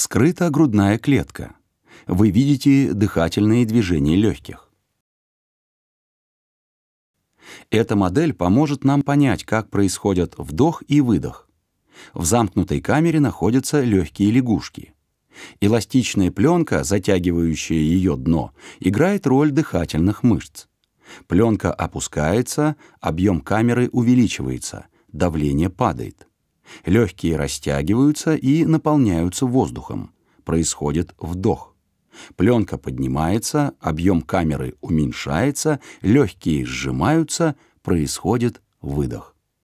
Скрыта грудная клетка. Вы видите дыхательные движения легких. Эта модель поможет нам понять, как происходят вдох и выдох. В замкнутой камере находятся легкие лягушки. Эластичная пленка, затягивающая ее дно, играет роль дыхательных мышц. Пленка опускается, объем камеры увеличивается, давление падает. Легкие растягиваются и наполняются воздухом. Происходит вдох. Пленка поднимается, объем камеры уменьшается, легкие сжимаются, происходит выдох.